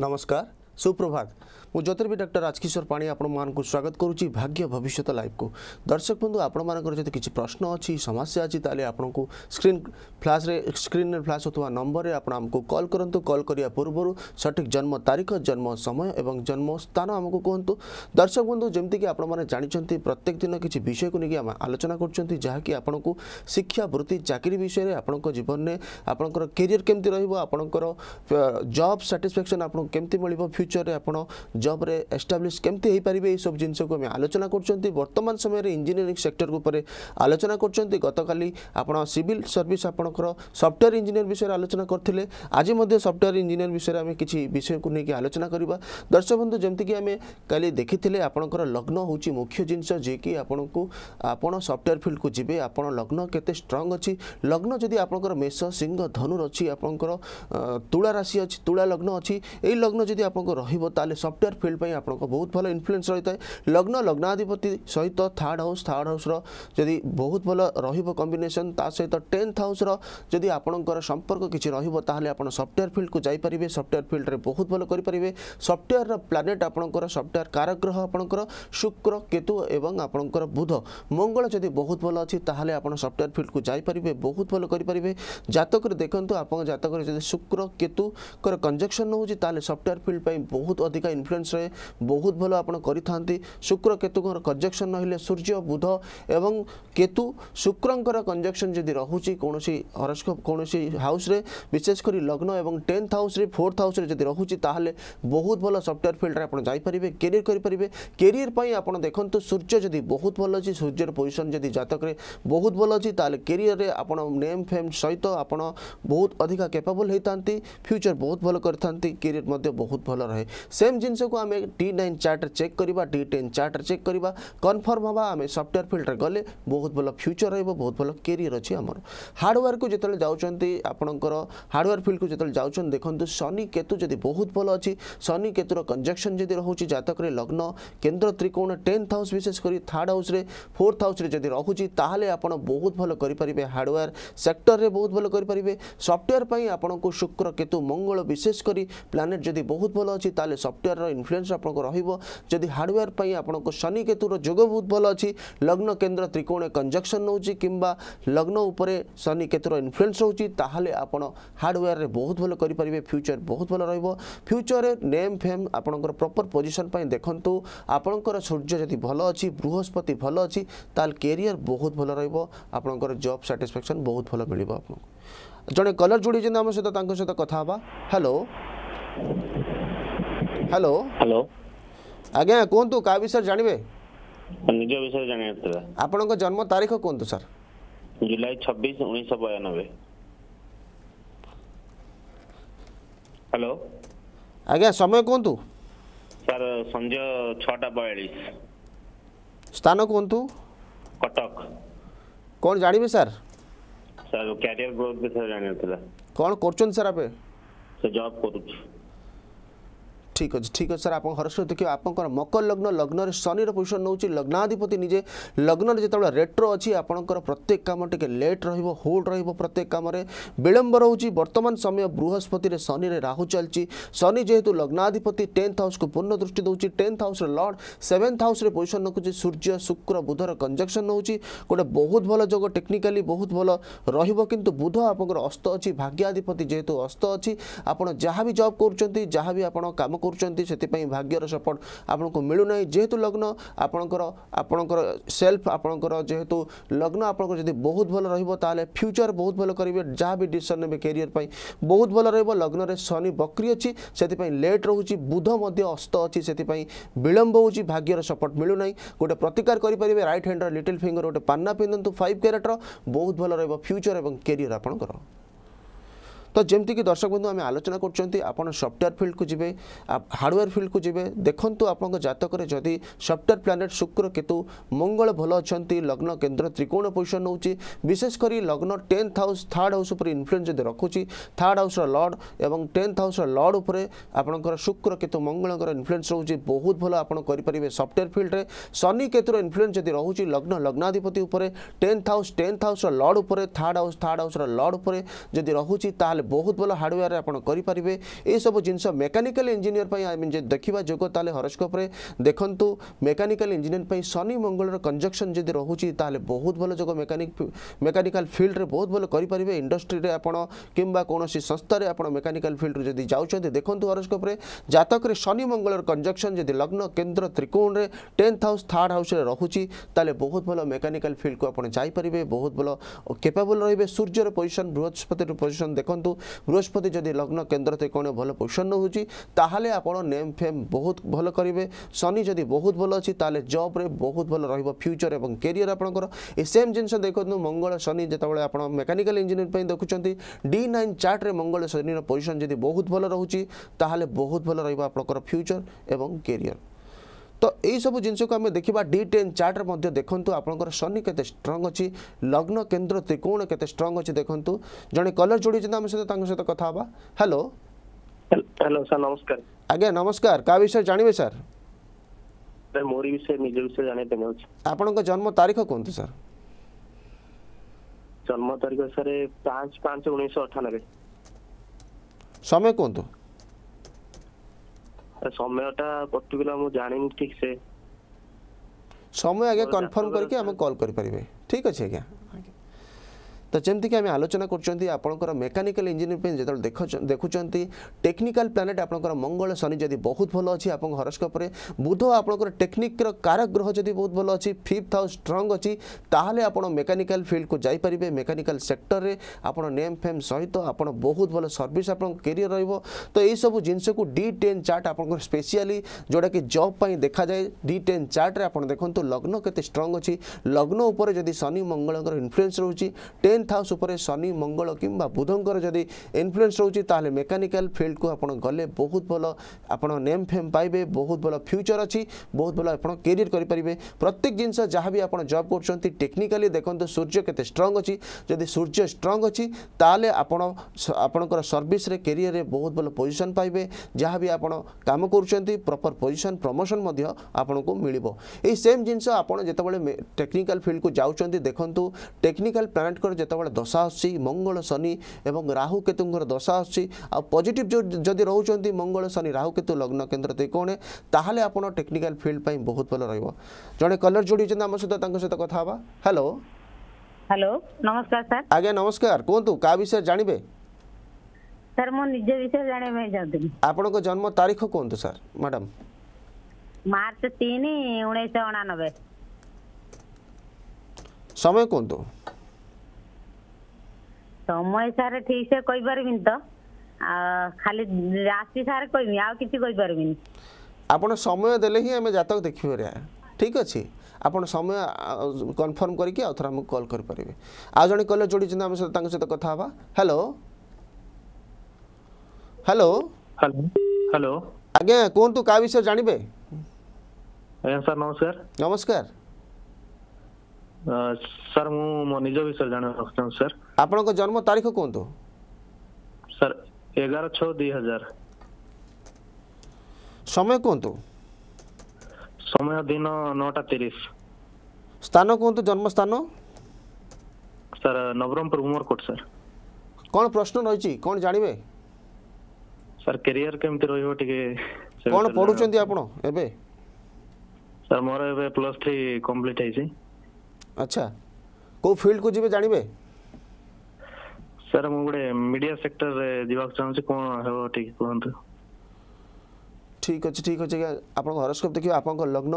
नमस्कार सुप्रभात ज्योतिर्वी डक्टर राजकिशोर पाणी आपको स्वागत करुँच भाग्य भविष्य लाइफ को दर्शक बंधु आपर जो किसी प्रश्न अच्छी समस्या अच्छी तेल आपन स्क्रीन फ्लाश स्क्रीन फ्लाश होता नंबर में आपड़ आमको कल करूँ कल कर पूर्व सठिक जन्म तारीख जन्म समय और जन्म स्थान आमको कहतु दर्शक बंधु जमीक आपने जानते प्रत्येक दिन किसी विषय को लेकिन आलोचना करा कि को शिक्षा वृत्ति चाकरी विषय में आपण जीवन में आपंकर कैरियर केमती रोक जब साटिस्फेक्शन आपको कमी मिल फ्यूचर में आप ଜବ୍ରେ ଏଷ୍ଟାବ୍ଲିଶ୍ କେମିତି ହୋଇପାରିବେ ଏସବୁ ଜିନିଷକୁ ଆମେ ଆଲୋଚନା କରୁଛନ୍ତି ବର୍ତ୍ତମାନ ସମୟରେ ଇଞ୍ଜିନିୟରିଂ ସେକ୍ଟର ଉପରେ ଆଲୋଚନା କରୁଛନ୍ତି ଗତକାଲି ଆପଣ ସିଭିଲ୍ ସର୍ଭିସ୍ ଆପଣଙ୍କର ସଫ୍ଟୱେର୍ ଇଞ୍ଜିନିୟର ବିଷୟରେ ଆଲୋଚନା କରିଥିଲେ ଆଜି ମଧ୍ୟ ସଫ୍ଟୱେର୍ ଇଞ୍ଜିନିୟର ବିଷୟରେ ଆମେ କିଛି ବିଷୟକୁ ନେଇକି ଆଲୋଚନା କରିବା ଦର୍ଶକ ବନ୍ଧୁ ଯେମିତିକି ଆମେ କାଲି ଦେଖିଥିଲେ ଆପଣଙ୍କର ଲଗ୍ନ ହେଉଛି ମୁଖ୍ୟ ଜିନିଷ ଯିଏକି ଆପଣଙ୍କୁ ଆପଣ ସଫ୍ଟୱେର୍ ଫିଲ୍ଡକୁ ଯିବେ ଆପଣ ଲଗ୍ନ କେତେ ଷ୍ଟ୍ରଙ୍ଗ ଅଛି ଲଗ୍ନ ଯଦି ଆପଣଙ୍କର ମେଷ ସିଂହ ଧନୁର ଅଛି ଆପଣଙ୍କର ତୁଳା ରାଶି ଅଛି ତୁଳା ଲଗ୍ନ ଅଛି ଏଇ ଲଗ୍ନ ଯଦି ଆପଣଙ୍କର ରହିବ ତାହେଲେ ସଫ୍ଟୱେର୍ କ୍ୟାରିୟର ଫିଲ୍ଡ ପାଇଁ ଆପଣଙ୍କ ବହୁତ ଭଲ ଇନଫ୍ଲୁଏନ୍ସ ରହିଥାଏ ଲଗ୍ନ ଲଗ୍ନାଧିପତି ସହିତ ଥାର୍ଡ଼ ହାଉସ୍ ଥାର୍ଡ଼ ହାଉସ୍ର ଯଦି ବହୁତ ଭଲ ରହିବ କମ୍ବିନେସନ୍ ତା ସହିତ ଟେନ୍ଥ ହାଉସ୍ର ଯଦି ଆପଣଙ୍କର ସମ୍ପର୍କ କିଛି ରହିବ ତାହେଲେ ଆପଣ ସଫ୍ଟୱେୟାର ଫିଲ୍ଡକୁ ଯାଇପାରିବେ ସଫ୍ଟୱେୟାର ଫିଲ୍ଡରେ ବହୁତ ଭଲ କରିପାରିବେ ସଫ୍ଟୱେୟାରର ପ୍ଲାନେଟ୍ ଆପଣଙ୍କର ସଫ୍ଟୱେୟାର କାରାଗ୍ରହ ଆପଣଙ୍କର ଶୁକ୍ର କେତୁ ଏବଂ ଆପଣଙ୍କର ବୁଧ ମଙ୍ଗଳ ଯଦି ବହୁତ ଭଲ ଅଛି ତାହେଲେ ଆପଣ ସଫ୍ଟୱେୟାର ଫିଲ୍ଡକୁ ଯାଇପାରିବେ ବହୁତ ଭଲ କରିପାରିବେ ଜାତକରେ ଦେଖନ୍ତୁ ଆପଣଙ୍କ ଜାତକରେ ଯଦି ଶୁକ୍ର କେତୁଙ୍କର କଞ୍ଜକ୍ସନ୍ ହେଉଛି ତାହେଲେ ସଫ୍ଟୱେୟାର ଫିଲ୍ଡ ପାଇଁ ବହୁତ ଅଧିକ ଇନଫ୍ଲୁଏନ୍ସ ରେ ବହୁତ ଭଲ ଆପଣ କରିଥାନ୍ତି ଶୁକ୍ର କେତୁଙ୍କର କଞ୍ଜକ୍ସନ୍ ରହିଲେ ସୂର୍ଯ୍ୟ ବୁଧ ଏବଂ କେତୁ ଶୁକ୍ରଙ୍କର କଞ୍ଜକ୍ସନ୍ ଯଦି ରହୁଛି କୌଣସି ହରସ୍କୋପ୍ କୌଣସି ହାଉସ୍ରେ ବିଶେଷ କରି ଲଗ୍ନ ଏବଂ ଟେନ୍ଥ ହାଉସ୍ରେ ଫୋର୍ଥ ହାଉସ୍ରେ ଯଦି ରହୁଛି ତାହେଲେ ବହୁତ ଭଲ ସଫ୍ଟୱେୟାର ଫିଲ୍ଡରେ ଆପଣ ଯାଇପାରିବେ କ୍ୟାରିୟର କରିପାରିବେ କ୍ୟାରିୟର ପାଇଁ ଆପଣ ଦେଖନ୍ତୁ ସୂର୍ଯ୍ୟ ଯଦି ବହୁତ ଭଲ ଅଛି ସୂର୍ଯ୍ୟର ପୋଜିସନ୍ ଯଦି ଜାତକରେ ବହୁତ ଭଲ ଅଛି ତାହେଲେ କ୍ୟାରିୟରରେ ଆପଣ ନେମ୍ ଫେମ୍ ସହିତ ଆପଣ ବହୁତ ଅଧିକା କେପାବଲ୍ ହୋଇଥାନ୍ତି ଫ୍ୟୁଚର୍ ବହୁତ ଭଲ କରିଥାନ୍ତି କ୍ୟାରିୟର ମଧ୍ୟ ବହୁତ ଭଲ ରହେ ସେମ୍ ଜିନିଷ को आम टी नाइन चार्ट चेक करवा टी टेन चार्ट चेक करवा कनफर्म हाँ आम सफ्टवेयर फिल्ड गले बहुत भल फ्यूचर रोत भल कैरियर अच्छी आमर हार्डवेयर को जिते जाऊँगी ଆପଣଙ୍କର ହାର୍ଡ଼ୱେୟାର ଫିଲ୍ଡକୁ ଯେତେବେଳେ ଯାଉଛନ୍ତି ଦେଖନ୍ତୁ ଶନି କେତୁ ଯଦି ବହୁତ ଭଲ ଅଛି ଶନି କେତୁର କଞ୍ଜକ୍ସନ୍ ଯଦି ରହୁଛି ଜାତକରେ ଲଗ୍ନ କେନ୍ଦ୍ର ତ୍ରିକୋଣ ଟେନ୍ଥ ହାଉସ୍ ବିଶେଷ କରି ଥାର୍ଡ଼ ହାଉସ୍ରେ ଫୋର୍ଥ ହାଉସ୍ରେ ଯଦି ରହୁଛି ତାହେଲେ ଆପଣ ବହୁତ ଭଲ କରିପାରିବେ ହାର୍ଡ଼ୱେୟାର ସେକ୍ଟରରେ ବହୁତ ଭଲ କରିପାରିବେ ସଫ୍ଟୱେୟାର ପାଇଁ ଆପଣଙ୍କୁ ଶୁକ୍ର କେତୁ ମଙ୍ଗଳ ବିଶେଷ କରି ପ୍ଲାନେଟ୍ ଯଦି ବହୁତ ଭଲ ଅଛି ତାହେଲେ ସଫ୍ଟୱେୟାରର ଇନଫ୍ଲୁଏନ୍ସ ଆପଣଙ୍କୁ ରହିବ ଯଦି ହାର୍ଡ଼ୱେୟାର ପାଇଁ ଆପଣଙ୍କୁ ଶନି କେତୁର ଯୋଗ ବହୁତ ଭଲ ଅଛି ଲଗ୍ନ କେନ୍ଦ୍ର ତ୍ରିକୋଣ କଞ୍ଜକ୍ସନ୍ ନେଉଛି କିମ୍ବା ଲଗ୍ନ ଉପରେ ଶନି କେତୁର ଇନଫ୍ଲୁଏନ୍ସ ରହୁଛି ତାହେଲେ ଆପଣ ହାର୍ଡ଼ୱେୟାରରେ ବହୁତ ଭଲ କରିପାରିବେ ଫ୍ୟୁଚର ବହୁତ ଭଲ ରହିବ ଫ୍ୟୁଚରରେ ନେମ୍ ଫେମ୍ ଆପଣଙ୍କର ପ୍ରପର ପୋଜିସନ୍ ପାଇଁ ଦେଖନ୍ତୁ ଆପଣଙ୍କର ସୂର୍ଯ୍ୟ ଯଦି ଭଲ ଅଛି ବୃହସ୍ପତି ଭଲ ଅଛି ତାହେଲେ କ୍ୟାରିୟର ବହୁତ ଭଲ ରହିବ ଆପଣଙ୍କର ଜବ୍ ସାଟିସ୍ଫ୍ୟାକ୍ସନ୍ ବହୁତ ଭଲ ମିଳିବ ଆପଣଙ୍କୁ ଜଣେ କଲର୍ ଯୋଡ଼ିଛନ୍ତି ଆମ ସହିତ ତାଙ୍କ ସହିତ କଥା ହେବା ହ୍ୟାଲୋ ହ୍ୟାଲୋ ହ୍ୟାଲୋ ଆଜ୍ଞା କୁହନ୍ତୁ କାହା ବିଷୟରେ ଜାଣିବେ ନିଜ ବିଷୟରେ ଜାଣିବାର ଥିଲା ଆପଣଙ୍କ ଜନ୍ମ ତାରିଖ କୁହନ୍ତୁ ସାର୍ ଜୁଲାଇ ଛବିଶ ଉଣେଇଶହ ବୟାନବେ ହ୍ୟାଲୋ ଆଜ୍ଞା ସମୟ କୁହନ୍ତୁ ସାର୍ ସଞ୍ଜ ଛଅଟା ବୟାଳିଶ ସ୍ଥାନ କୁହନ୍ତୁ କଟକ କ'ଣ ଜାଣିବେ ସାର୍ ସାର୍ କ୍ୟାରିୟର ଗ୍ରୋଥ୍ ବିଷୟରେ ଜାଣିବାର ଥିଲା କ'ଣ କରୁଛନ୍ତି ସାର୍ ଏବେ ସେ ଜବ୍ କରୁଛି ঠিক ଅଛି ଠିକ୍ ଅଛି ସାର୍ ଆପଣଙ୍କ ହରସ୍ୱ ଦେଖିବ ଆପଣଙ୍କର ମକର ଲଗ୍ନ ଲଗ୍ନରେ ଶନିର ପୋଜିସନ୍ ନେଉଛି ଲଗ୍ନାଧିପତି ନିଜେ ଲଗ୍ନରେ ଯେତେବେଳେ ରେଟ୍ର ଅଛି ଆପଣଙ୍କର ପ୍ରତ୍ୟେକ କାମ ଟିକେ ଲେଟ୍ ରହିବ ହୋଲ୍ଡ ରହିବ ପ୍ରତ୍ୟେକ କାମରେ ବିଳମ୍ବ ରହୁଛି ବର୍ତ୍ତମାନ ସମୟ ବୃହସ୍ପତିରେ ଶନିରେ ରାହୁ ଚାଲିଛି ଶନି ଯେହେତୁ ଲଗ୍ନାଧିପତି ଟେନ୍ଥ ହାଉସ୍କୁ ପୂର୍ଣ୍ଣ ଦୃଷ୍ଟି ଦେଉଛି ଟେନ୍ଥ ହାଉସ୍ର ଲର୍ଡ଼ ସେଭେନ୍ଥ ହାଉସ୍ରେ ପୋଜିସନ୍ ରଖୁଛି ସୂର୍ଯ୍ୟ ଶୁକ୍ର ବୁଧର କଞ୍ଜକ୍ସନ୍ ନେଉଛି ଗୋଟେ ବହୁତ ଭଲ ଯୋଗ ଟେକ୍ନିକାଲି ବହୁତ ଭଲ ରହିବ କିନ୍ତୁ ବୁଧ ଆପଣଙ୍କର ଅସ୍ତ ଅଛି ଭାଗ୍ୟାଧିପତି ଯେହେତୁ ଅସ୍ତ ଅଛି ଆପଣ ଯାହା ବି ଜବ୍ କରୁଛନ୍ତି ଯାହା ବି ଆପଣ କାମ କରୁଛନ୍ତି କରୁଛନ୍ତି ସେଥିପାଇଁ ଭାଗ୍ୟର ସପୋର୍ଟ ଆପଣଙ୍କୁ ମିଳୁନାହିଁ ଯେହେତୁ ଲଗ୍ନ ଆପଣଙ୍କର ଆପଣଙ୍କର ସେଲ୍ଫ ଆପଣଙ୍କର ଯେହେତୁ ଲଗ୍ନ ଆପଣଙ୍କର ଯଦି ବହୁତ ଭଲ ରହିବ ତାହେଲେ ଫ୍ୟୁଚର୍ ବହୁତ ଭଲ କରିବେ ଯାହା ବି ଡିସିସନ୍ ନେବେ କ୍ୟାରିୟର ପାଇଁ ବହୁତ ଭଲ ରହିବ ଲଗ୍ନରେ ଶନି ବକ୍ରି ଅଛି ସେଥିପାଇଁ ଲେଟ୍ ରହୁଛି ବୁଧ ମଧ୍ୟ ଅସ୍ତ ଅଛି ସେଥିପାଇଁ ବିଳମ୍ବ ହେଉଛି ଭାଗ୍ୟର ସପୋର୍ଟ ମିଳୁନାହିଁ ଗୋଟେ ପ୍ରତିକାର କରିପାରିବେ ରାଇଟ୍ ହ୍ୟାଣ୍ଡର ଲିଟିଲ୍ ଫିଙ୍ଗର ଗୋଟେ ପାନ୍ନା ପିନ୍ଧନ୍ତୁ ଫାଇଭ୍ କ୍ୟାରେଟ୍ର ବହୁତ ଭଲ ରହିବ ଫ୍ୟୁଚର୍ ଏବଂ କ୍ୟାରିୟର ଆପଣଙ୍କର ତ ଯେମିତିକି ଦର୍ଶକ ବନ୍ଧୁ ଆମେ ଆଲୋଚନା କରୁଛନ୍ତି ଆପଣ ସଫ୍ଟୱେୟାର ଫିଲ୍ଡକୁ ଯିବେ ହାର୍ଡ଼ୱେୟାର ଫିଲ୍ଡକୁ ଯିବେ ଦେଖନ୍ତୁ ଆପଣଙ୍କ ଜାତକରେ ଯଦି ସଫ୍ଟୱେୟାର ପ୍ଲାନେଟ୍ ଶୁକ୍ର କେତୁ ମଙ୍ଗଳ ଭଲ ଅଛନ୍ତି ଲଗ୍ନ କେନ୍ଦ୍ର ତ୍ରିକୋଣ ପୋଜିସନ୍ ନେଉଛି ବିଶେଷ କରି ଲଗ୍ନ ଟେନ୍ଥ ହାଉସ୍ ଥାର୍ଡ଼ ହାଉସ୍ ଉପରେ ଇନଫ୍ଲୁଏନ୍ସ ଯଦି ରଖୁଛି ଥାର୍ଡ଼ ହାଉସ୍ର ଲର୍ଡ଼ ଏବଂ ଟେନ୍ଥ ହାଉସ୍ର ଲର୍ଡ଼ ଉପରେ ଆପଣଙ୍କର ଶୁକ୍ର କେତୁ ମଙ୍ଗଳଙ୍କର ଇନଫ୍ଲୁଏନ୍ସ ରହୁଛି ବହୁତ ଭଲ ଆପଣ କରିପାରିବେ ସଫ୍ଟୱେୟାର ଫିଲ୍ଡରେ ଶନି କେତୁର ଇନଫ୍ଲୁଏନ୍ସ ଯଦି ରହୁଛି ଲଗ୍ନ ଲଗ୍ନାଧିପତି ଉପରେ ଟେନ୍ଥ ହାଉସ୍ ଟେନ୍ଥ ହାଉସ୍ର ଲର୍ଡ଼ ଉପରେ ଥାର୍ଡ଼ ହାଉସ୍ ଥାର୍ଡ଼ ହାଉସ୍ର ଲର୍ଡ଼ ଉପରେ ଯଦି ରହୁଛି ତାହେଲେ তাহলে বহুত ভালো হার্ডওয়ার আপনার করে পারে এইসব জিনিস মেকানিকাল ইঞ্জিনিয়র আই মিন যদি দেখা যোগ তাহলে হরস্কোপে দেখুন মেকানিকাল ইঞ্জিনিয়র শনি মঙ্গলর কনজকশন যদি রয়েছে তাহলে বহুত ভালো যোগ মেকানিক মেকানিকাল ফিল্ডে বহু ভালো করে পারে ইন্ডস্ট্রিরে আপনার কিংবা কৌশি সংস্থায় আপনার মেকানিকাল ফিল্ডে যদি যাচ্ছেন দেখুন হরস্কোপে জাতকরে শনি মঙ্গলর কনজকশন যদি লগ্ন কেন্দ্র ত্রিকোণে টেন্থ হাউস থার্ড হাউসে রয়েছে তাহলে বহু ভালো মেকানিকাল ফিল্ডকে আপনার যাইপারে বহু ভালো কেপাবল রহবে সূর্যর পজিশন বৃহস্পতির পজিশন দেখুন କରନ୍ତୁ ବୃହସ୍ପତି ଯଦି ଲଗ୍ନ କେନ୍ଦ୍ର ତ୍ରିକୋଣୀୟ ଭଲ ପୋଷଣ ରହୁଛି ତାହେଲେ ଆପଣ ନେମ୍ ଫେମ୍ ବହୁତ ଭଲ କରିବେ ଶନି ଯଦି ବହୁତ ଭଲ ଅଛି ତାହେଲେ ଜବ୍ରେ ବହୁତ ଭଲ ରହିବ ଫ୍ୟୁଚର୍ ଏବଂ କ୍ୟାରିୟର୍ ଆପଣଙ୍କର ଏ ସେମ୍ ଜିନିଷ ଦେଖନ୍ତୁ ମଙ୍ଗଳ ଶନି ଯେତେବେଳେ ଆପଣ ମେକାନିକାଲ ଇଞ୍ଜିନିୟରିଂ ପାଇଁ ଦେଖୁଛନ୍ତି ଡି ନାଇନ୍ ଚାର୍ଟରେ ମଙ୍ଗଳ ଶନିର ପୋଜିସନ୍ ଯଦି ବହୁତ ଭଲ ରହୁଛି ତାହେଲେ ବହୁତ ଭଲ ରହିବ ଆପଣଙ୍କର ଫ୍ୟୁଚର୍ ଏବଂ କ୍ୟାରିୟର୍ তো এইসবু জিনিসকে আমি দেখা ডি টেন চার্টরে মধ্যে দেখুন আপনার শনি কেতে স্ট্রং অছি লগ্ন কেন্দ্র ত্রিকোণ কেতে স্ট্রং অছি দেখুন জনে কলর যোড়ি আমি সহ তাঙ্ক সহ কথা হবা হ্যালো হ্যালো স্যার নমস্কার আজ্ঞা নমস্কার কা বিষয়ে জানিবে স্যার ମୋରି ବିଷୟ ନିଜ ବିଷୟ ଜାଣିବା ପାଇଁ ଯାଉଛି ଆପଣଙ୍କ ଜନ୍ମ ତାରିଖ କୁହନ୍ତୁ ସାର୍ ଜନ୍ମ ତାରିଖ ସାର୍ ପାଞ୍ଚ ପାଞ୍ଚ ଉଣେଇଶହ ଅଠାନବେ ସମୟ କୁହନ୍ତୁ ସମୟଟା ପର୍ଟିକୁଲାର ମୁଁ ଜାଣିନି ଠିକ୍ ସେ ସମୟ ଆଜ୍ଞା କନଫର୍ମ କରିକି ଆମେ କଲ୍ କରିପାରିବେ ଠିକ୍ ଅଛି ଆଜ୍ଞା ତ ଯେମିତିକି ଆମେ ଆଲୋଚନା କରୁଛନ୍ତି ଆପଣଙ୍କର ମେକାନିକାଲ ଇଞ୍ଜିନିୟରିଂ ପାଇଁ ଯେତେବେଳେ ଦେଖୁଛନ୍ତି ଟେକ୍ନିକାଲ ପ୍ଲାନେଟ୍ ଆପଣଙ୍କର ମଙ୍ଗଳ ଶନି ଯଦି ବହୁତ ଭଲ ଅଛି ଆପଣଙ୍କ ହରସ୍କୋପରେ ବୁଧ ଆପଣଙ୍କର ଟେକ୍ନିକର କାରକ ଗ୍ରହ ଯଦି ବହୁତ ଭଲ ଅଛି ଫିଫ୍ଥ ହାଉସ୍ ଷ୍ଟ୍ରଙ୍ଗ ଅଛି ତାହେଲେ ଆପଣ ମେକାନିକାଲ ଫିଲ୍ଡକୁ ଯାଇପାରିବେ ମେକାନିକାଲ ସେକ୍ଟରରେ ଆପଣ ନେମ୍ ଫେମ୍ ସହିତ ଆପଣ ବହୁତ ଭଲ ସର୍ଭିସ୍ ଆପଣଙ୍କ କେରିୟର ରହିବ ତ ଏଇସବୁ ଜିନିଷକୁ ଡି ଟେନ୍ ଚାର୍ଟ ଆପଣଙ୍କର ସ୍ପେସିଆଲି ଯେଉଁଟାକି ଜବ୍ ପାଇଁ ଦେଖାଯାଏ ଡି ଟେନ୍ ଚାର୍ଟରେ ଆପଣ ଦେଖନ୍ତୁ ଲଗ୍ନ କେତେ ଷ୍ଟ୍ରଙ୍ଗ ଅଛି ଲଗ୍ନ ଉପରେ ଯଦି ଶନି ମଙ୍ଗଳଙ୍କର ଇନଫ୍ଲୁଏନ୍ସ ରହୁଛି ଟେନ୍ ଇଲେଭେନ୍ଥ ହାଉସ୍ ଉପରେ ଶନି ମଙ୍ଗଳ କିମ୍ବା ବୁଧଙ୍କର ଯଦି ଇନଫ୍ଲୁଏନ୍ସ ରହୁଛି ତାହେଲେ ମେକାନିକାଲ ଫିଲ୍ଡକୁ ଆପଣ ଗଲେ ବହୁତ ଭଲ ଆପଣ ନେମ୍ ଫେମ୍ ପାଇବେ ବହୁତ ଭଲ ଫ୍ୟୁଚର୍ ଅଛି ବହୁତ ଭଲ ଆପଣ କ୍ୟାରିୟର କରିପାରିବେ ପ୍ରତ୍ୟେକ ଜିନିଷ ଯାହା ବି ଆପଣ ଜବ୍ କରୁଛନ୍ତି ଟେକ୍ନିକାଲି ଦେଖନ୍ତୁ ସୂର୍ଯ୍ୟ କେତେ ଷ୍ଟ୍ରଙ୍ଗ ଅଛି ଯଦି ସୂର୍ଯ୍ୟ ଷ୍ଟ୍ରଙ୍ଗ ଅଛି ତାହେଲେ ଆପଣ ଆପଣଙ୍କର ସର୍ଭିସରେ କ୍ୟାରିୟରରେ ବହୁତ ଭଲ ପୋଜିସନ୍ ପାଇବେ ଯାହା ବି ଆପଣ କାମ କରୁଛନ୍ତି ପ୍ରପର୍ ପୋଜିସନ୍ ପ୍ରମୋସନ୍ ମଧ୍ୟ ଆପଣଙ୍କୁ ମିଳିବ ଏହି ସେମ୍ ଜିନିଷ ଆପଣ ଯେତେବେଳେ ଟେକ୍ନିକାଲ ଫିଲ୍ଡକୁ ଯାଉଛନ୍ତି ଦେଖନ୍ତୁ ଟେକ୍ନିକାଲ ପ୍ଲାନେଟ୍ଙ୍କର যেতবে দশা আসছি মঙ্গল শনি এবং রাহু কেতুঙ্কর দশা আসছি পজিটিভ যদি রোচান মঙ্গল শনি রাহু কেতু লগ্ন কেন্দ্র ত্রিকোণে তাহলে আপনার টেকনিকাল ফিল্ড পাই বহুত ভালো রহব জনে কলর যোড়ি আমার সহ তাঙ্ক সহ কথা হবা হ্যালো হ্যালো নমস্কার স্যার আজ্ঞা নমস্কার কুহতু কা বিষয়ে জাণবে স্যার মো নিজ বিষয়ে জাণিবা পাই চাহুଥିଲି আপনার জন্ম তারিখ কুহতু স্যার ম্যাডাম মার্চ তিন উনিশশো অনানবে समय कौन तो সময় স্যার ঠিক সে কইপারবিন তো খালি রাশি স্যার কইমি আর কিছু কইপারবিনি আপন সময় দেলে হি আমি জাতক দেখি পারিবা ঠিক আছে আপন সময় কনফর্ম করিকি আউথর আমাকে কল করি পারিবে আর জনে কল জড়িছেন আমি তাঙ্ক সহিত কথা হবা হ্যালো হ্যালো হ্যালো হ্যালো আজ্ঞা কুহতু কা বিষয়ে জানিবে আজ্ঞা স্যার নমস্কার নমস্কার ସାର୍ ମୁଁ ମୋ ନିଜ ବିଷୟରେ ଜାଣିବାକୁ ଚାହୁଁଛି ସାର୍ ଆପଣଙ୍କ ଜନ୍ମ ତାରିଖ କୁହନ୍ତୁ ସାର୍ ଏଗାର ଛଅ ଦୁଇ ହଜାର ସମୟ କୁହନ୍ତୁ ସମୟ ଦିନ ନଅଟା ତିରିଶ ସ୍ଥାନ କୁହନ୍ତୁ ଜନ୍ମସ୍ଥାନ ସାର୍ ନବରଙ୍ଗପୁର ଉମରକୋଟ ସାର୍ କ'ଣ ପ୍ରଶ୍ନ ରହିଛି କ'ଣ ଜାଣିବେ ସାର୍ କ୍ୟାରିୟର କେମିତି ରହିବ ଟିକେ କ'ଣ ପଢ଼ୁଛନ୍ତି ଆପଣ ଏବେ ସାର୍ ମୋର ଏବେ ପ୍ଲସ୍ ଥ୍ରୀ କମ୍ପ୍ଲିଟ୍ ହେଇଛି ଆଚ୍ଛା କେଉଁ ଫିଲ୍ଡକୁ ଯିବେ ଜାଣିବେ ସାର୍ ମୁଁ ଗୋଟେ ମିଡ଼ିଆ ସେକ୍ଟରରେ ଯିବାକୁ ଚାହୁଁଛି କ'ଣ ହେବ ଟିକେ କୁହନ୍ତୁ ঠিক অছি ঠিক অছি আপনার হরস্কোপ দেখবে আপনার লগ্ন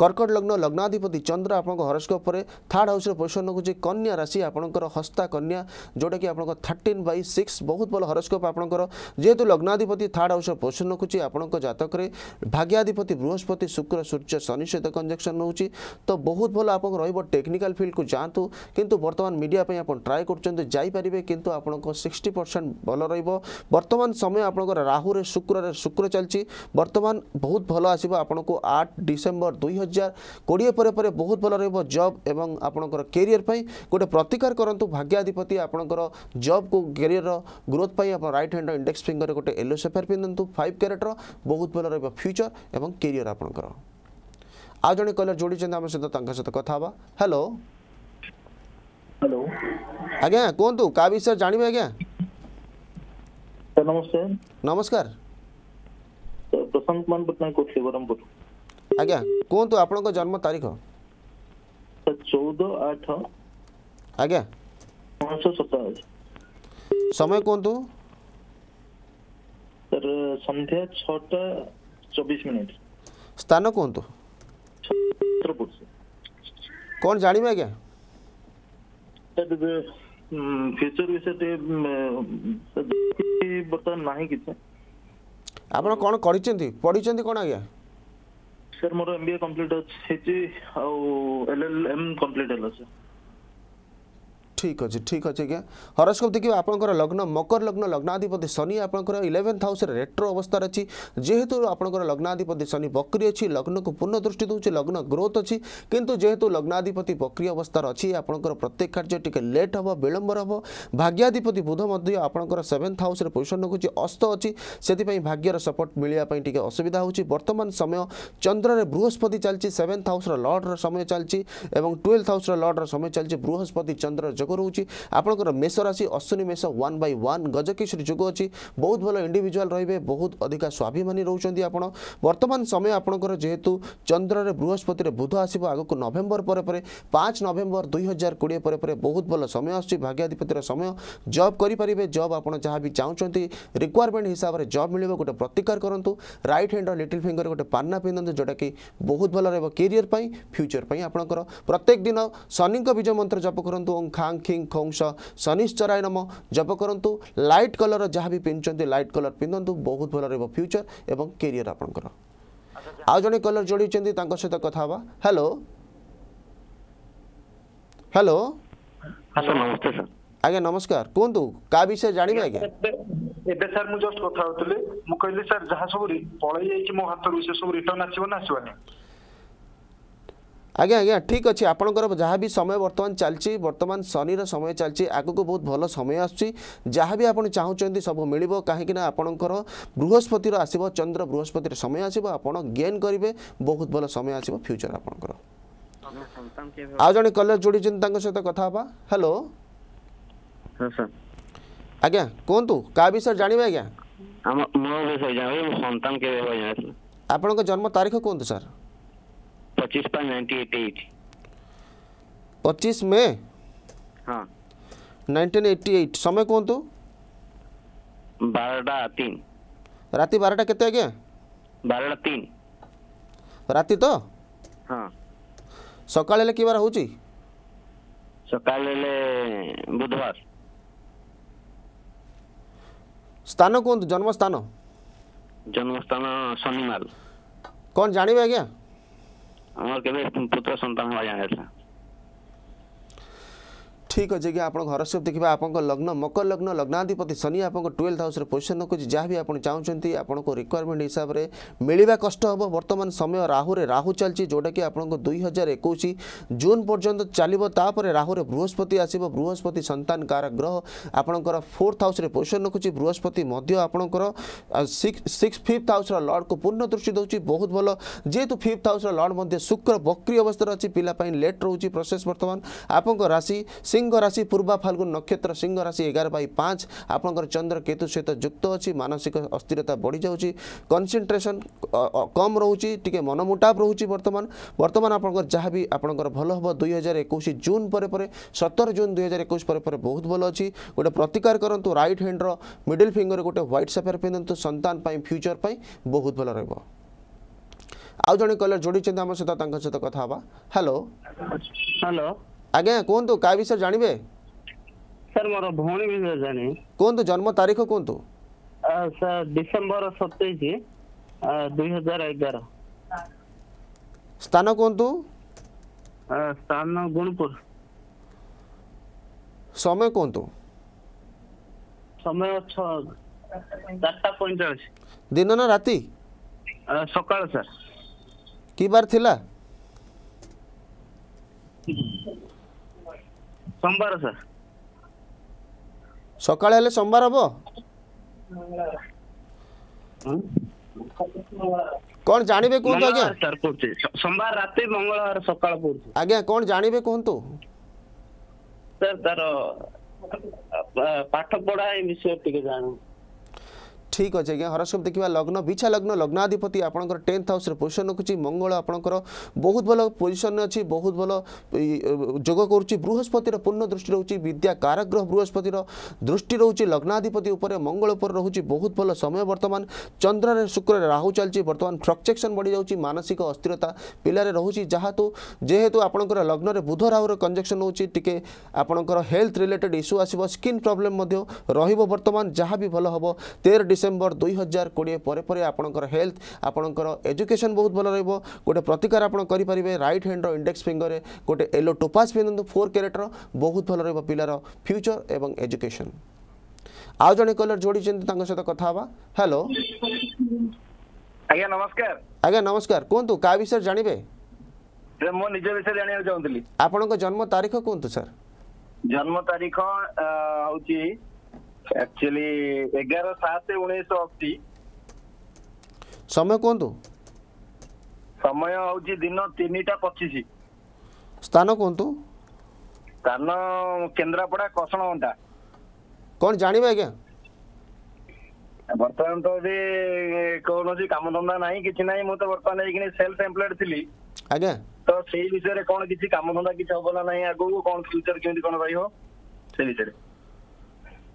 কর্কট লগ্ন লগ্নাধিপতি চন্দ্র আপনার হরস্কোপরে থার্ড হাউসর পোজিশন নেছে কন্যা রাশি আপনার হস্তা কন্যা যেটাকি আপনার থার্টিন বাই সিক্স বহুত ভাল হরস্কোপ আপনার যেহেতু লগ্নাধিপতি থার্ড হাউসর পোজিশন নেছে আপনার জাতকরে ভাগ্যাধিপতি বৃহস্পতি শুক্র সূর্য শনি সহ কনজেকশন নেଉଛି তো বহুত ভাল আপনার রহব টেকনিকাল ফিল্ডকু যাতে কিন্তু বর্তমান মিডিয়া আপনার ট্রাই করছেন যাইপারে কিন্তু আপনার সিক্সটি পরসেন্ট ভাল রহব বর্তমান সময় আপনার রাহুরে শুক্রের শুক্র চালছি বর্তমান बर्तमान बहुत भल आस आठ डिसेम्बर दुई हजार कोड़े परे परे बहुत भल रब एवं आपंकर कैरियर पर गोटे प्रतिकार करूँ भाग्याधिपति आप जब को कैरियर ग्रोथ पर रईट हैंड इंडेक्स फिंगर गोटे येलो सेफेयर पिंधतु फाइव क्यारेटर बहुत भल रहा फ्यूचर एवं कैरियर आपंकर आ जे कलर जोड़ी आम सहित सहित कथा हेलो हेलो हेलो आज्ञा कहतु क्या विषय जानवे आज्ञा नमस्ते नमस्कार প্রশান্ত কুমার পটনাক কହୁଛି ବ୍ରହ୍ମପୁର ଆଜ୍ଞା କୁହନ୍ତୁ ଆପଣଙ୍କ ଜନ୍ମ ତାରିଖ ଚଉଦ ଆଠ ଆଜ୍ଞା ଉଣେଇଶହ ସତାଅଶୀ ସମୟ କୁହନ୍ତୁ ସାର୍ ସନ୍ଧ୍ୟା ଛଅଟା ଚବିଶ ମିନିଟ୍ ସ୍ଥାନ କୁହନ୍ତୁ ଛତ୍ରପୁର କ'ଣ ଜାଣିବେ ଆଜ୍ଞା ସାର୍ ଫ୍ୟୁଚର ବିଷୟରେ ବର୍ତ୍ତମାନ ନାହିଁ କିଛି ଆପଣ କ'ଣ କରିଛନ୍ତି ପଢ଼ିଛନ୍ତି କ'ଣ ଆଜ୍ଞା ସାର୍ ମୋର ଏମ୍ ବି ଏ କମ୍ପ୍ଲିଟ୍ ଅଛି ହେଇଛି ଆଉ ଏଲ୍ ଏଲ୍ ଏମ୍ କମ୍ପ୍ଲିଟ୍ ହେଲା ସାର୍ ঠিক আছে ঠিক আছে আজ্ঞা হরস্কোপ দেখবে আপনার লগ্ন মকর লগ্ন লগ্নাধিপতি শনি আপনার ইলেভেন্থ হাউসে রেট্রো অবস্থার অছি যেহেতু আপনার লগ্নাধিপতি শনি বক্রি অছি লগ্নকে পূর্ণ দৃষ্টি দেଉଛି লগ্ন গ্রোথ অছি কিন্তু যেহেতু লগ্নাধিপতি বক্রি অবস্থার অছি আপনার প্রত্যেক কার্য টিকে লেট হব বিলম্বর হব ভাগ্যাধিপতি বুধ মধ্য আপনার সেভেন্থ হাউসে পজিশন রখুছি অস্ত অছি সেপাই ভাগ্যর সপোর্ট মিলিয়া টিকে অসুবিধা হচ্ছে বর্তমান সময় চন্দ্রের বৃহস্পতি চালছি সেভেন্থ হাউসর লর্ডর সময় চালছি এবং টুয়েলথ হাউসর লর্ডর সময় চালছি বৃহস্পতি চন্দ্র যোগ রয়েছে আপনার মেষ রাশি অশ্বিনী মেষ ওয়ান বাই ওয়ান গজকিশোর যোগ অছি বহুত ভাল ইন্ডিভিজুয়াল রহবে বহুত অধিকা স্বাভিমানী রয়েছেন আপনার বর্তমান সময় আপনার যেহেতু চন্দ্রের বৃহস্পতির বুধ আসব আগুক নভেম্বর পরে পরে পাঁচ নভেম্বর দুই হাজার কোড়িয়ে পরে পরে বহুত ভাল সময় আসছে ভাগ্যাধিপতির সময় জব করে জব আপনার যা বি চাহুমান রিকোয়ারমেন্ট হিসাবে জব মিলব গোটে প্রতিকার করতু রাইট হ্যান্ডর লিটিল ফিঙ্গর গোটে পান্না পিঁধু যেটা কি বহুত ভাল রহব কেরিয়র ফ্যুচর আপনার প্রত্যেক দিন শনিঙ্ বীজ মন্ত্র জপ করতু ওং খাং সাংখিং খৌংস শনিশ্চরায় নম জপ করতু লাইট কলর যা বি পিধুচ্ছেন লাইট কলর পিঁধু বহু ভাল রহব ফ্যুচর এবং কেয়ার আপনার আউ জন কলর যোড়িছেন তাঁর সহ কথা হওয়া হ্যালো হ্যালো আজ্ঞা নমস্কার কুহতু কা বিষয়ে জাঁবে আজ্ঞা ଏବେ ସାର୍ ମୁଁ কথা କଥା ହଉଥିଲି ମୁଁ କହିଲି ସାର୍ ଯାହା ସବୁ যাই মো হাত ହାତରୁ ସେ ସବୁ ରିଟର୍ନ ଆସିବ ନା ଆସିବନି আজ্ঞা আজ্ঞা ঠিক আছে আপনার যা বি সময় বর্তমান চালছি বর্তমান শনির সময় চালছি আগুক বহু ভালো সময় আসছে যা বি আপনি চাহুমান সব মিলব কিনা আপনার বৃহস্পতির আসব চন্দ্র বৃহস্পতির সময় আসব আপনার গেন করবে বহু ভালো সময় আসব ফিউচর আপনার আউ জন যোড়ি যোড়িছেন সহ কথা হবা হ্যালো আজ্ঞা কুহতু কা বিষয়ে জাঁবে আজ্ঞা আপনার জন্ম তারিখ কুহতু স্যার पच्चीस पर नाइन्टी एट एट पच्चीस मे हाँ नाइंटीन एट्टी एट समय कहतु तो? बारटा तीन राति बारटा के आज्ञा बारटा तीन राति तो हाँ सकाल हेले कि बार हो सकाल हेले बुधवार स्थान कहतु तो? जन्मस्थान जन्मस्थान शनिमाल कौन जानवे आज्ञा más que ves, son tan vayan esa. ঠিক অছে কি আপনার হরস্যপ দেখা আপনার লগ্ন মকর লগ্ন লগ্নাধিপতি শনি আপনার টুয়েলভ হাউসের পোজিশন রকুছি যা বি আপনার চাহুমান আপনার রিকোয়ারমেন্ট হিসাবে মিলবা কষ্ট হব বর্তমান সময় রাহুরে রাহু চলছে যেটা কি আপনার দুই হাজার একুশ জুন পর্যন্ত চালব তাপরে রাহুরে বৃহস্পতি আসব বৃহস্পতি সন্তান কার গ্রহ আপনার ফোর্থ হাউসের পোজিশন রকুছি বৃহস্পতি আপনার সিক্স ফিফ্থ হাউসর লর্ডকে পূর্ণ দৃষ্টি দেଉଛି ବହୁତ ଭଲ ଯେହେତୁ ଫିଫ୍ଥ ହାଉସର ଲର୍ଡ଼ ମଧ୍ୟ ଶୁକ୍ର ବକ୍ରି ଅବସ୍ଥାରେ ଅଛି ପିଲା ପାଇଁ ଲେଟ୍ ରହୁଛି ପ୍ରୋସେସ୍ ବର୍ତ୍ତମାନ ଆପଣଙ୍କ ରାଶି ସିଂ सिङ राशि पूर्वा पूर्वाफागु नक्षत्र सिंह राशि एघार बै पाँच आपन्द्र केतु सहित जुक्त अहि मानसिक अस्थिरता जाउछि कनसेन्ट्रेसन कम रहे मनमोटाप रहेछ बर्तन बर्तन जहाँबि आपल्लो दुई हजार एकै जुन परे परे सतर जुन दुई हजार परे बहुत भयो अछि गए प्रतिकार कु र ह्यान्ड मिडिल मिडल गोटे गए ह्वट सेपर पिन्धु सन्त फ्युचर पनि बहुत भए रह आउने कले जोडिन्छ कथाह हेलो हेलो ଆଜ୍ଞା କୁହନ୍ତୁ କାହା ବିଷୟରେ ଜାଣିବେ ସାର୍ ମୋର ଭଉଣୀ ବିଷୟରେ ଜାଣିବି କୁହନ୍ତୁ ଜନ୍ମ ତାରିଖ କୁହନ୍ତୁ ସାର୍ ଡିସେମ୍ବର ସତେଇଶ ଦୁଇ ହଜାର ଏଗାର ସ୍ଥାନ କୁହନ୍ତୁ ସ୍ଥାନ ଗୁଣପୁର ସମୟ କୁହନ୍ତୁ ସମୟ ଛଅ ଚାରିଟା ପଇଁଚାଳିଶ ଦିନ ନା ରାତି ସକାଳ ସାର୍ କି ବାର ଥିଲା সোমবার স্যার সকালে হলে সোমবার হব কোন জানিবে কোন তো আজ্ঞা স্যার পড়ছে সোমবার রাতে মঙ্গলবার সকাল পড়ছে আজ্ঞা কোন জানিবে কোন তো স্যার তার পাঠ পড়া এই বিষয়ে টিকে জানো ঠিক অছে আজ্ঞা হরস্কোপ দেখা লগ্ন বিছা লগ্ন লগ্নাধিপতি আপনার টেন্থ হাউসের পোজিশন রখুছি মঙ্গল আপনার বহুত ভাল পোজিশন অছি বহুত ভাল যোগ করুচি বৃহস্পতির পূর্ণ দৃষ্টি রয়েছে বিদ্যা কারাগ্রহ বৃহস্পতির দৃষ্টি রয়েছে লগ্নাধিপতি উপরে মঙ্গল উপরে রয়েছে বহুত ভাল সময় বর্তমান চন্দ্রের শুক্রের রাহু চলছে বর্তমান ফ্রকচেকশন বড়ি যাচ্ছে মানসিক অস্থিরতা পিলারে রয়েছে যাহাতু যেহেতু আপনার লগ্নরে বুধ রাহুর কনজেকশন হচ্ছে টিকে আপনার হেলথ রিলেটেড ইস্যু আসব স্কিন প্রোবলেম রহব বর্তমান যা বি ভাল হব তের ডিসেম্বর ডিসেম্বর দুই হাজার কোড়িয়ে পরে পরে আপনার হেলথ আপনার এজুকেশন বহু ভালো রহব গোটে প্রতিকার আপনার করে রাইট হ্যান্ডর ইন্ডেক্স ফিঙ্গরে গোটে এলো টোপাস পিঁধু ফোর ক্যারেটর বহু ভালো রহব পিলার ফ্যুচর এবং এজুকেশন আউ জনে কলর যোড়িছেন তাঙ্ক সহ কথা হওয়া হ্যালো আজ্ঞা নমস্কার আজ্ঞা নমস্কার কুহতু কা বিষয়ে জাঁবে মো নিজ বিষয়ে জানিবা চাহুলি আপনার জন্ম তারিখ কুহতু স্যার জন্ম তারিখ হচ্ছে एक्चुअली एगार सात उन्नीस अशी ସମୟ କୁହନ୍ତୁ ସମୟ ହେଉଛି ଦିନ ତିନିଟା ପଚିଶ ସ୍ଥାନ କୁହନ୍ତୁ ସ୍ଥାନ କେନ୍ଦ୍ରାପଡ଼ା କସଣବଣ୍ଟା କ'ଣ ଜାଣିବେ ଆଜ୍ଞା ବର୍ତ୍ତମାନ ତ ଏବେ କୌଣସି କାମଧନ୍ଦା ନାହିଁ କିଛି ନାହିଁ ମୁଁ ତ ବର୍ତ୍ତମାନ ହେଇକିନି ସେଲ୍ଫ ଏମ୍ପ୍ଲଏଡ୍ ଥିଲି ଆଜ୍ଞା ତ ସେଇ ବିଷୟରେ କ'ଣ କିଛି କାମଧନ୍ଦା କିଛି ହବ ନା ନାହିଁ ଆଗକୁ କ'ଣ ଫ୍ୟୁଚର କେମିତି କ'ଣ ରହିବ ସେ ବିଷୟରେ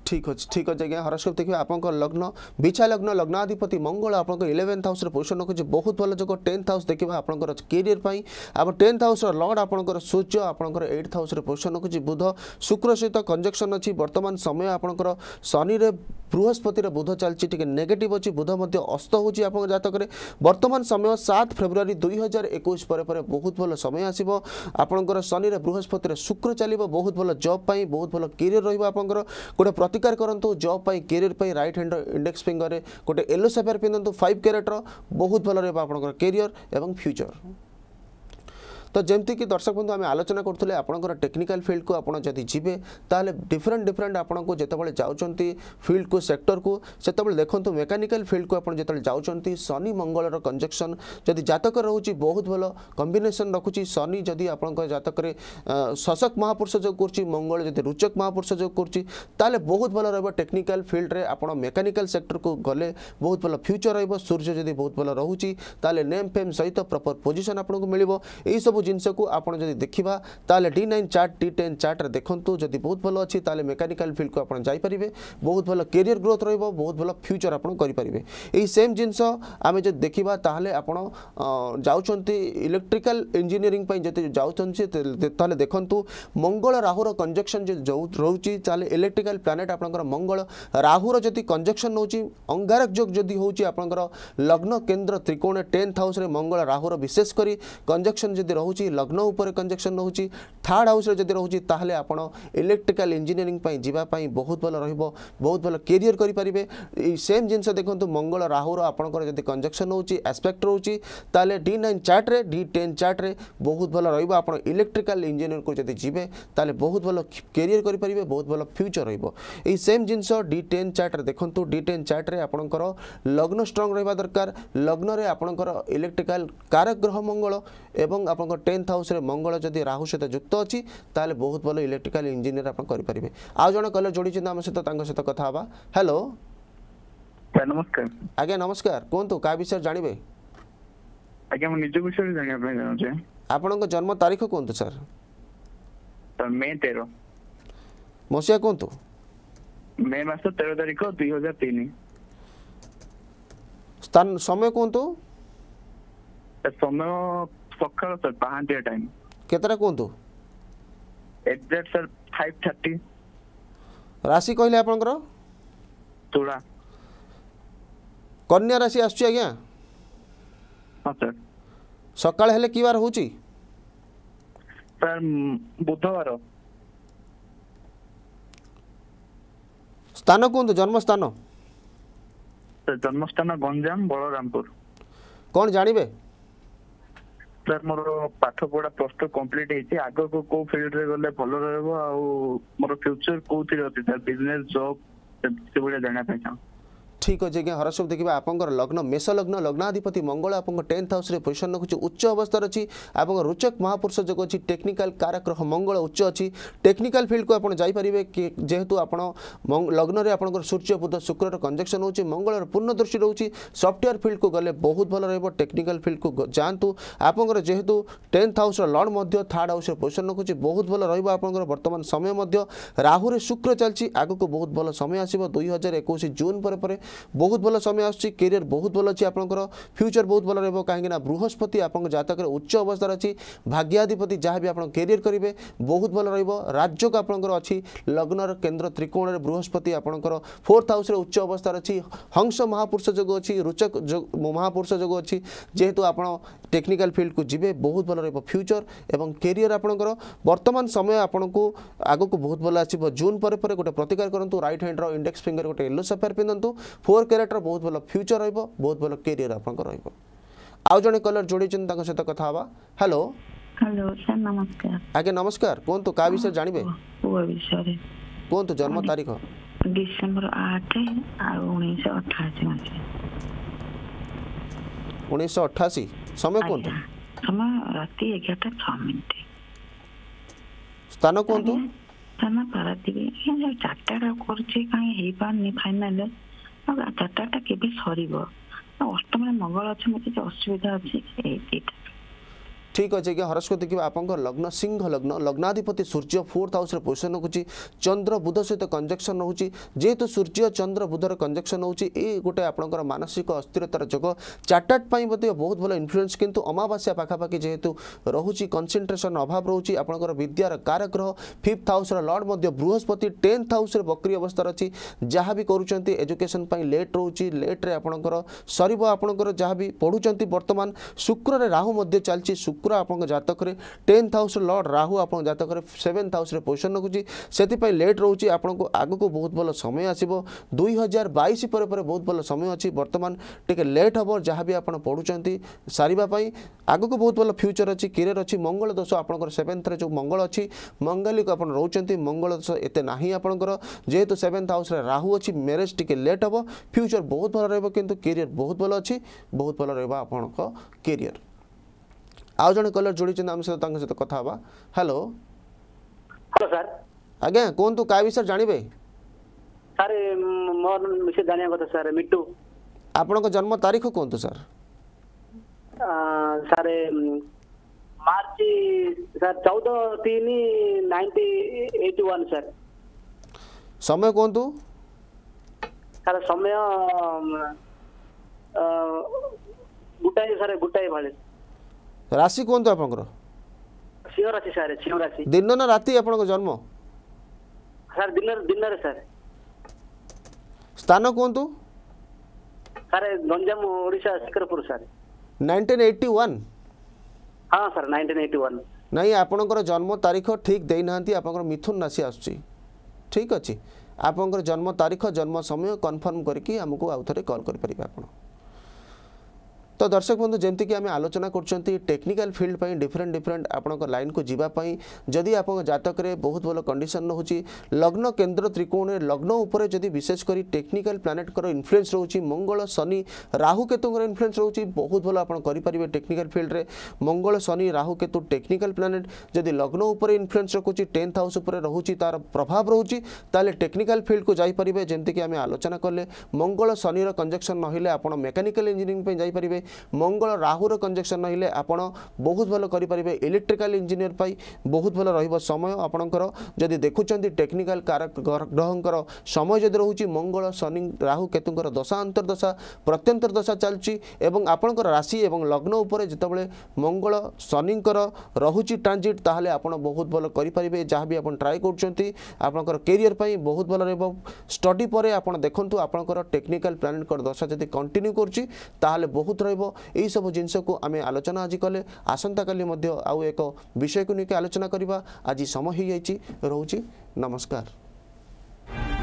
ঠিক ଅଛି ଠିକ୍ ଅଛି ଆଜ୍ଞା ହରସ୍କୋପ୍ ଦେଖିବେ ଆପଣଙ୍କ ଲଗ୍ନ ବିଛା ଲଗ୍ନ ଲଗ୍ନାଧିପତି ମଙ୍ଗଳ ଆପଣଙ୍କ ଇଲେଭେନ୍ଥ ହାଉସ୍ରେ ପୋଜିସନ୍ ରଖୁଛି ବହୁତ ଭଲ ଯୋଗ ଟେନ୍ଥ ହାଉସ୍ ଦେଖିବା ଆପଣଙ୍କର କେରିୟର ପାଇଁ ଆମ ଟେନ୍ଥ ହାଉସ୍ର ଲର୍ଡ଼ ଆପଣଙ୍କର ସୂର୍ଯ୍ୟ ଆପଣଙ୍କର ଏଇଟ୍ଥ ହାଉସ୍ରେ ପୋଜିସନ୍ ରଖୁଛି ବୁଧ ଶୁକ୍ର ସହିତ କଞ୍ଜକ୍ସନ୍ ଅଛି ବର୍ତ୍ତମାନ ସମୟ ଆପଣଙ୍କର ଶନିରେ বৃহস্পতির বুধ চালছে টিকি নেগেটিভ অছি বুধ মধ্য অস্ত হচ্ছে আপনার জাতকরে বর্তমান সময় সাত ফেব্রুয়ারি দুই হাজার একুশ পরে পরে বহুত ভালো সময় আসব আপনার শনির বৃহস্পতির শুক্র চালব বহুত ভালো জব পাই বহুত ভালো কেরিয়র রহব আপনার গোটে প্রতীক অধিকার করতু জব পাই কেরিয়ার পাই রাইট হ্যান্ড ইন্ডেক্স ফিঙ্গরে গোটে ইয়েলো সাফেয়ার পিধু ফাইভ ক্যারেটর বহুত ভালো রহব আপনার কেরিয়ার এবং ফ্যুচর तो जमीक दर्शक बंधु आम आलोचना करुले आपंकर टेक्निकाल फिल्ड को आपड़ जब जी ताल डिफरेन्ट डिफरेन्ट आपन को जितेबाला जाऊँच फिल्ड को सेक्टर को से देखते मेकानिकाल फिल्ड को आज जो जाऊँच शनि मंगल कंजक्शन जदि जतक रोच बहुत भल कम्बेसन रखुच्छी शनि जदि आप जतक शशक महापुरुष जो कर मंगल जदि रुचक महापुरुष जो कर बहुत भल रहा टेक्निकाल में आप मेकानिकाल सेक्टर को गले बहुत भल फ्यूचर रूर्य जब बहुत भल रोचे नेम फेम सहित प्रपर पोजिशन आपको यही सब ସବୁ ଜିନିଷକୁ ଆପଣ ଯଦି ଦେଖିବା ତାହେଲେ D nine chart D ten ଚାର୍ଟରେ ଦେଖନ୍ତୁ ଯଦି ବହୁତ ଭଲ ଅଛି ତାହେଲେ ମେକାନିକାଲ ଫିଲ୍ଡକୁ ଆପଣ ଯାଇପାରିବେ ବହୁତ ଭଲ କ୍ୟାରିୟର ଗ୍ରୋଥ୍ ରହିବ ବହୁତ ଭଲ ଫ୍ୟୁଚର୍ ଆପଣ କରିପାରିବେ ଏହି ସେମ୍ ଜିନିଷ ଆମେ ଯଦି ଦେଖିବା ତାହେଲେ ଆପଣ ଯାଉଛନ୍ତି ଇଲେକ୍ଟ୍ରିକାଲ ଇଞ୍ଜିନିୟରିଂ ପାଇଁ ଯଦି ଯାଉଛନ୍ତି ତାହେଲେ ଦେଖନ୍ତୁ ମଙ୍ଗଳ ରାହୁର କଞ୍ଜକ୍ସନ୍ ଯଦି ରହୁଛି ତାହେଲେ ଇଲେକ୍ଟ୍ରିକାଲ ପ୍ଲାନେଟ୍ ଆପଣଙ୍କର ମଙ୍ଗଳ ରାହୁର ଯଦି କଞ୍ଜକ୍ସନ୍ ହେଉଛି ଅଙ୍ଗାରକ ଯୋଗ ଯଦି ହେଉଛି ଆପଣଙ୍କର ଲଗ୍ନ କେନ୍ଦ୍ର ତ୍ରିକୋଣ ଟେନ୍ଥ ହାଉସ୍ରେ ମଙ୍ଗଳ ରାହୁର ବିଶେଷ କରି କଞ୍ଜକ୍ସନ୍ ଯଦି ରହୁଛି রয়েছে লগ্ন উপরে কনজকশন রয়েছে থার্ড হাউসে যদি রয়েছে তাহলে আপনার ইলেকট্রিকাল ইঞ্জিনিয়ারিং যাওয়া বহুত ভালো রহব বহুত ভালো কেরিয়র করে পারে এই সেম জিনিস দেখুন মঙ্গল রাহুর আপনার যদি কনজকশন রয়েছে আসপেক্ট রয়েছে তাহলে ডি নাইন চার্টে ডি টেন চার্টে বহুত ভালো রহব আপনার ইলেকট্রিকাল ইঞ্জিনিয়ারকে যদি যাবে তাহলে বহুত ভালো কেরিয়র করে পারে বহুত ভালো ফ্যুচর রহব এই সেম জিনিস ডি টেন চার্টে দেখুন ডি টেন চার্টে আপনার লগ্ন স্ট্রং রহবা দরকার লগ্নরে আপনার ইলেকট্রিকাল কারক গ্রহ মঙ্গল এবং আপনার টেন্থ হাউসে মঙ্গল যদি রাহু সহ যুক্ত অছি তাহলে বহুত ভালো ইলেকট্রিকাল ইঞ্জিনিয়ার আপনার করে পারবে আউ জন কলর যোড়ি আমার সহ তাঙ্ক সহ কথা হবা হ্যালো নমস্কার আজ্ঞা নমস্কার কুহতু কা বিষয়ে জাঁবে আজ্ঞা মু নিজ বিষয়ে জাঁয়া চাহুছে ଆପଣଙ୍କ ଜନ୍ମ ତାରିଖ କୁହନ୍ତୁ ସାର୍ ମେ ତେର ମସିହା କୁହନ୍ତୁ ମେ ମାସ ତେର ତାରିଖ ଦୁଇ ହଜାର ତିନି ସମୟ କୁହନ୍ତୁ ସମୟ ସକାଳ ସାର୍ ପାହାନ୍ତିଆ ଟାଇମ୍ କେତେଟା କୁହନ୍ତୁ ଏକ୍ଜାକ୍ଟ ସାର୍ ଫାଇଭ୍ ଥାର୍ଟି ରାଶି କହିଲେ ଆପଣଙ୍କର ତୁଳା କନ୍ୟା ରାଶି ଆସୁଛି ଆଜ୍ଞା ହଁ ସାର୍ ସକାଳ ହେଲେ କି ବାର ହେଉଛି ସାର୍ ବୁଧବାର ସ୍ଥାନ କୁହନ୍ତୁ ଜନ୍ମସ୍ଥାନ ଜନ୍ମସ୍ଥାନ ଗଞ୍ଜାମ ବଳରାମପୁର କ'ଣ ଜାଣିବେ ସାର୍ ମୋର ପାଠ ପଢା ପ୍ଲସ୍ ଟୁ କମ୍ପ୍ଲିଟ୍ ହେଇଛି ଆଗକୁ କୋଉ ଫିଲ୍ଡରେ ଗଲେ ଭଲ ରହିବ ଆଉ ମୋର ଫ୍ୟୁଚର କୋଉଥିରେ ଅଛି ସାର୍ ବିଜନେସ୍ ଜବ୍ ସେଭଳିଆ ଜାଣିବା ପାଇଁ ଚାହୁଁଛି ঠিক অছে আজ্ঞা হরসব দেখবা আপনার লগ্ন মেষ লগ্ন লগ্নাধিপতি মঙ্গল আপনার টেন্থ হাউসে পজিশন রখুছে উচ্চ অবস্থার অছি আপনার রোচক মহাপুরুষ যোগ অছি টেকনিকাল কারক গ্রহ মঙ্গল উচ্চ অছি টেকনিকাল ফিল্ডকু আপনার যাইপারে যেহেতু আপনার লগ্নরে আপনার সূর্য বুধ শুক্রর কনজেকশন হচ্ছে মঙ্গলর পূর্ণ দৃষ্টি রয়েছে সফটওয়্যার ফিল্ডকু গেলে বহুত ভালো রহব টেকনিকাল ফিল্ডকু যাতে আপনার যেহেতু টেন্থ হাউসর লর্ড মধ্য থার্ড হাউসে পজিশন রখুছে বহুত ভালো রহব আপনার বর্তমান সময় মধ্য রাহুরে শুক্র চালছি আগুক বহুত ভালো সময় আসব দুই হাজার একুশ জুন পরে পরে ବହୁତ ଭଲ ସମୟ ଆସୁଛି କ୍ୟାରିୟର ବହୁତ ଭଲ ଅଛି ଆପଣଙ୍କର ଫ୍ୟୁଚର ବହୁତ ଭଲ ରହିବ କାହିଁକିନା ବୃହସ୍ପତି ଆପଣଙ୍କ ଜାତକରେ ଉଚ୍ଚ ଅବସ୍ଥାରେ ଅଛି ଭାଗ୍ୟାଧିପତି ଯାହା ବି ଆପଣ କ୍ୟାରିୟର କରିବେ ବହୁତ ଭଲ ରହିବ ରାଜ୍ୟକୁ ଆପଣଙ୍କର ଅଛି ଲଗ୍ନର କେନ୍ଦ୍ର ତ୍ରିକୋଣରେ ବୃହସ୍ପତି ଆପଣଙ୍କର ଫୋର୍ଥ ହାଉସ୍ରେ ଉଚ୍ଚ ଅବସ୍ଥାରେ ଅଛି ହଂସ ମହାପୁରୁଷ ଯୋଗ ଅଛି ରୋଚକ ମହାପୁରୁଷ ଯୋଗ ଅଛି ଯେହେତୁ ଆପଣ ଟେକ୍ନିକାଲ ଫିଲ୍ଡକୁ ଯିବେ ବହୁତ ଭଲ ରହିବ ଫ୍ୟୁଚର ଏବଂ କ୍ୟାରିୟର ଆପଣଙ୍କର ବର୍ତ୍ତମାନ ସମୟ ଆପଣଙ୍କୁ ଆଗକୁ ବହୁତ ଭଲ ଆସିବ ଜୁନ୍ ପରେ ପରେ ଗୋଟେ ପ୍ରତିକାର କରନ୍ତୁ ରାଇଟ୍ ହ୍ୟାଣ୍ଡର ଇଣ୍ଡେକ୍ସ ଫିଙ୍ଗର ଗୋଟେ ୟେଲୋ ସାଫାର ପିନ୍ଧନ୍ତୁ ଫୋର୍ କ୍ୟାରେଟ୍ର ବହୁତ ଭଲ ଫ୍ୟୁଚର୍ ରହିବ ବହୁତ ଭଲ କ୍ୟାରିୟର୍ ଆପଣଙ୍କର ରହିବ ଆଉ ଜଣେ କଲର୍ ଯୋଡ଼ିଛନ୍ତି ତାଙ୍କ ସହିତ କଥା ହେବା ହ୍ୟାଲୋ ହ୍ୟାଲୋ ସାର୍ ନମସ୍କାର ଆଜ୍ଞା ନମସ୍କାର କୁହନ୍ତୁ କାହା ବିଷୟରେ ଜାଣିବେ ପୁଅ ବିଷୟରେ କୁହନ୍ତୁ ଜନ୍ମ ତାରିଖ ଡିସେମ୍ବର ଆଠ ଆଉ ଉଣେଇଶହ ଅଠାଅଶୀ ମସିହା ଉଣେଇଶହ ଅଠାଅଶୀ ସମୟ କୁହନ୍ତୁ ସମୟ ରାତି ଏଗାରଟା ଛଅ ମିନିଟ୍ ସ୍ଥାନ କୁହନ୍ତୁ ସ୍ଥାନ ପାରାଦ୍ୱୀପ ଚାରିଟା କରୁଛି କାହିଁ ହେଇପାରୁନି ଫାଇନାଲ୍ ଆଉ ଟା କେବେ ସରିବ ଅଷ୍ଟମରେ ମଙ୍ଗଳ ଅଛି ମୋତେ କିଛି ଅସୁବିଧା ଅଛି ଏଇଟା ঠিক অছে কি হরস্কোপ দেখবা আপনার লগ্ন সিংহ লগ্ন লগ্নাধিপতি সূর্য ফোর্থ হাউসের পোজিশন রয়েছে চন্দ্র বুধ সহ কনজকশন রয়েছে যেহেতু সূর্য চন্দ্র বুধর কনজকশন হচ্ছে এই গোটে আপনার মানসিক অস্থিরতার যোগ চার্টার্ড মধ্যে বহুত ভালো ইনফ্লুয়েন্স কিন্তু অমাবাস্যা পাখাপাখি যেহেতু রয়েছে কনসেনট্রেসন অভাব রয়েছে আপনার বিদ্যার কারগ্রহ ফিফ্থ হাউসর লর্ড মধ্যে বৃহস্পতি টেন্থ হাউসের বক্রি অবস্থার অছি যা বি করছেন এজুকেশন লেট রয়েছে লেট্রে আপনার সরব আপনার যা বি পড়ুচ্ছেন বর্তমান শুক্রের রাহু মধ্যে চালছে শুক্র ଶୁକ୍ର ଆପଣଙ୍କ ଜାତକରେ ଟେନ୍ଥ ହାଉସ୍ରେ ଲର୍ଡ଼ ରାହୁ ଆପଣଙ୍କ ଜାତକରେ ସେଭେନ୍ଥ ହାଉସ୍ରେ ପୋଜିସନ୍ ରଖୁଛି ସେଥିପାଇଁ ଲେଟ୍ ରହୁଛି ଆପଣଙ୍କୁ ଆଗକୁ ବହୁତ ଭଲ ସମୟ ଆସିବ ଦୁଇ ହଜାର ବାଇଶ ପରେ ପରେ ବହୁତ ଭଲ ସମୟ ଅଛି ବର୍ତ୍ତମାନ ଟିକେ ଲେଟ୍ ହେବ ଯାହା ବି ଆପଣ ପଢ଼ୁଛନ୍ତି ସାରିବା ପାଇଁ ଆଗକୁ ବହୁତ ଭଲ ଫ୍ୟୁଚର୍ ଅଛି କେରିୟର୍ ଅଛି ମଙ୍ଗଳ ଦୋଷ ଆପଣଙ୍କର ସେଭେନ୍ଥରେ ଯେଉଁ ମଙ୍ଗଳ ଅଛି ମଙ୍ଗଳିକ ଆପଣ ରହୁଛନ୍ତି ମଙ୍ଗଳ ଦୋଷ ଏତେ ନାହିଁ ଆପଣଙ୍କର ଯେହେତୁ ସେଭେନ୍ଥ ହାଉସ୍ରେ ରାହୁ ଅଛି ମ୍ୟାରେଜ୍ ଟିକେ ଲେଟ୍ ହେବ ଫ୍ୟୁଚର୍ ବହୁତ ଭଲ ରହିବ କିନ୍ତୁ କେରିୟର୍ ବହୁତ ଭଲ ଅଛି ବହୁତ ଭଲ ରହିବ ଆପଣଙ୍କ କେରିୟର୍ ଆଉ ଜଣେ କଲର ଯୋଡ଼ିଛନ୍ତି ଆମ ସହିତ ତାଙ୍କ ସହିତ କଥା ହେବା ହ୍ୟାଲୋ ହ୍ୟାଲୋ ସାର୍ ଆଜ୍ଞା କୁହନ୍ତୁ କାହା ବିଷୟରେ ଜାଣିବେ ସାର୍ ମୋର ବିଷୟ ଜାଣିବା କଥା ସାର୍ ମିଟୁ ଆପଣଙ୍କ ଜନ୍ମ ତାରିଖ କୁହନ୍ତୁ ସାର୍ ସାର୍ ମାର୍ଚ୍ଚ ସାର୍ ଚଉଦ ତିନି ନାଇଣ୍ଟି ଏଇଟି ୱାନ୍ ସାର୍ ସମୟ କୁହନ୍ତୁ ସାର୍ ସମୟ ଗୋଟାଏ ସାର୍ ଗୋଟାଏ ଭଳି ରାଶି କୁହନ୍ତୁ ଆପଣଙ୍କର ଦିନ ନା ରାତି ଆପଣଙ୍କ ଜନ୍ମ ସ୍ଥାନ କୁହନ୍ତୁ Ganjam Odisha Shikharpur sir nineteen eighty one ହଁ ସାର୍ ନାଇନଟିନ୍ ଏଇଟି ୱାନ୍ ନାଇଁ ଆପଣଙ୍କର ଜନ୍ମ ତାରିଖ ଠିକ୍ ଦେଇନାହାନ୍ତି ଆପଣଙ୍କର ମିଥୁନ ରାଶି ଆସୁଛି ଠିକ୍ ଅଛି ଆପଣଙ୍କର ଜନ୍ମ ତାରିଖ ଜନ୍ମ ସମୟ କନଫର୍ମ କରିକି ଆମକୁ ଆଉ ଥରେ କଲ୍ କରିପାରିବେ ଆପଣ तो दर्शक बंधु जमीक आम आलोचना करेक्निकाल फिल्ड पर डिफरेन्ट डिफरेन्ट आप लाइन को जीवाई जदि आप जतक में बहुत भल कंडीशन रोचे लग्न केन्द्र त्रिकोण लग्न उपर जब विशेषकर टेक्निकाल प्लानेट कर इनफ्लुएंस रोचे मंगल शनि राहुकेतु इनफ्लुएंस रोच बहुत भल आपे टेक्निकाल फिल्ड में मंगल शनि राहु केतु टेक्निकाल प्लानेट जदि लग्न उपर इनफ्लुएंस रखुच्छी टेन्थ हाउस रोचे तार प्रभाव रोचे टेक्निकाल फिल्ड को जापरेंगे जमीक आम आलोचना कले मंगल शनि कंजक्शन ना आप मेकानिकल इंजीनियरिंग जापरेंगे মঙ্গল রাহুর কনজেকশন রহলে আপনার বহুত ভালো করে পারবে ইলেকট্রিকাল ইঞ্জিনিয়র পাই বহুত ভালো রহব সময় আপনার যদি দেখুছেন টেকনিকাল গ্রহঙ্কর সময় যদি রয়েছে মঙ্গল শনি রাহু কেতুঙ্কর দশা অন্তর্দশা প্রত্যন্তর দশা চালুছি এবং আপনার রাশি এবং লগ্ন উপরে যেতবে মঙ্গল শনিঙ্কর রহুচি ট্রানজিট তাহলে আপনার বহুত ভালো করে পারবে যা বি আপনার ট্রাই করছেন আপনার কেরিয়ার পাই বহুত ভালো রহব স্টডি পরে আপনার দেখুন আপনার টেকনিকাল প্ল্যানেটর দশা যদি কন্টিনিউ করছি তাহলে বহুত রহব ହେବ ଏହିସବୁ ଜିନିଷକୁ ଆମେ ଆଲୋଚନା ଆଜି କଲେ ଆସନ୍ତାକାଲି ମଧ୍ୟ ଆଉ ଏକ ବିଷୟକୁ ନେଇକି ଆଲୋଚନା କରିବା ଆଜି ସମୟ ହୋଇଯାଇଛି ରହୁଛି ନମସ୍କାର Thank you.